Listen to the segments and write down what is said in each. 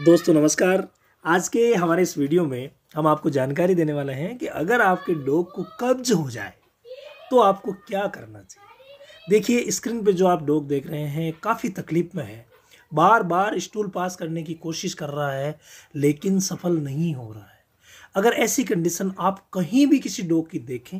दोस्तों नमस्कार आज के हमारे इस वीडियो में हम आपको जानकारी देने वाले हैं कि अगर आपके डॉग को कब्ज हो जाए तो आपको क्या करना चाहिए देखिए स्क्रीन पे जो आप डॉग देख रहे हैं काफ़ी तकलीफ़ में है बार बार स्टूल पास करने की कोशिश कर रहा है लेकिन सफल नहीं हो रहा है अगर ऐसी कंडीशन आप कहीं भी किसी डॉग की देखें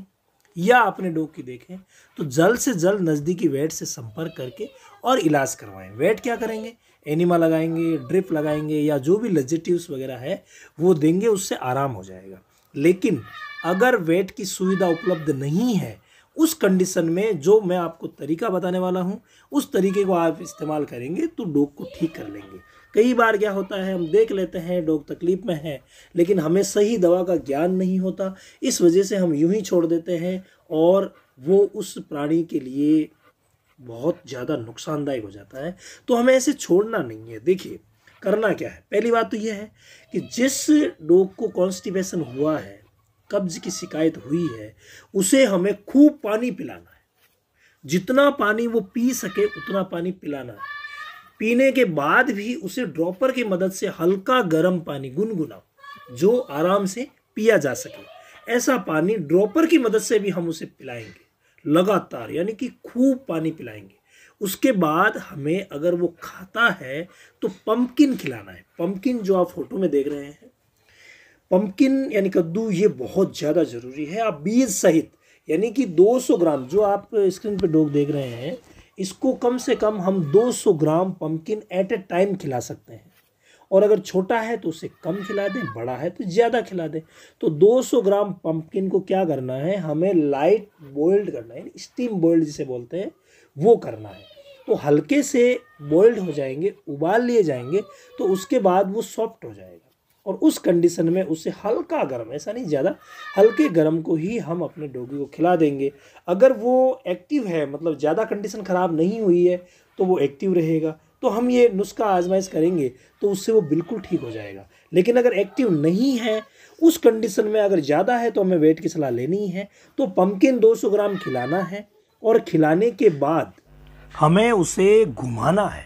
या अपने डॉग की देखें तो जल्द से जल्द नज़दीकी वेट से संपर्क करके और इलाज करवाएं वेट क्या करेंगे एनिमा लगाएंगे ड्रिप लगाएंगे या जो भी लजेटिव्स वगैरह है वो देंगे उससे आराम हो जाएगा लेकिन अगर वेट की सुविधा उपलब्ध नहीं है उस कंडीशन में जो मैं आपको तरीका बताने वाला हूँ उस तरीके को आप इस्तेमाल करेंगे तो डॉग को ठीक कर लेंगे कई बार क्या होता है हम देख लेते हैं डॉग तकलीफ़ में है लेकिन हमें सही दवा का ज्ञान नहीं होता इस वजह से हम यूं ही छोड़ देते हैं और वो उस प्राणी के लिए बहुत ज़्यादा नुकसानदायक हो जाता है तो हमें ऐसे छोड़ना नहीं है देखिए करना क्या है पहली बात तो यह है कि जिस डोग को कॉन्स्टिपेशन हुआ है कब्ज की शिकायत हुई है उसे हमें खूब पानी पिलाना है जितना पानी वो पी सके उतना पानी पिलाना है पीने के बाद भी उसे ड्रॉपर की मदद से हल्का गर्म पानी गुनगुनाओ जो आराम से पिया जा सके ऐसा पानी ड्रॉपर की मदद से भी हम उसे पिलाएंगे लगातार यानी कि खूब पानी पिलाएंगे उसके बाद हमें अगर वो खाता है तो पम्पकिन खिलाना है पम्पकिन जो आप फोटो में देख रहे हैं पम्पकिन यानी कद्दू ये बहुत ज़्यादा ज़रूरी है आप बीज सहित यानी कि 200 ग्राम जो आप स्क्रीन पे डोग देख रहे हैं इसको कम से कम हम 200 gram pumpkin at a time खिला सकते हैं और अगर छोटा है तो उसे कम खिला दें बड़ा है तो ज़्यादा खिला दें तो 200 ग्राम पम्पकिन को क्या करना है हमें लाइट बॉइल्ड करना है स्टीम बॉइल्ड जिसे बोलते हैं वो करना है तो हल्के से बॉइल्ड हो जाएंगे उबाल लिए जाएंगे तो उसके बाद वो सॉफ्ट हो जाएगा और उस कंडीशन में उसे हल्का गर्म ऐसा नहीं ज़्यादा हल्के गर्म को ही हम अपने डोगी को खिला देंगे अगर वो एक्टिव है मतलब ज़्यादा कंडीशन ख़राब नहीं हुई है तो वो एक्टिव रहेगा तो हम ये नुस्खा आजमाइश करेंगे तो उससे वो बिल्कुल ठीक हो जाएगा लेकिन अगर एक्टिव नहीं है उस कंडीशन में अगर ज़्यादा है तो हमें वेट की सलाह लेनी है तो पम्पकिन 200 ग्राम खिलाना है और खिलाने के बाद हमें उसे घुमाना है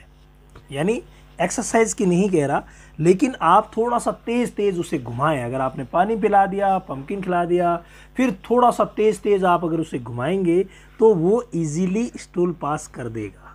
यानी एक्सरसाइज की नहीं कह रहा लेकिन आप थोड़ा सा तेज़ तेज़ उसे घुमाएं अगर आपने पानी पिला दिया पम्पकिन खिला दिया फिर थोड़ा सा तेज़ तेज़ आप अगर उसे घुमाएंगे तो वो इजीली स्टूल पास कर देगा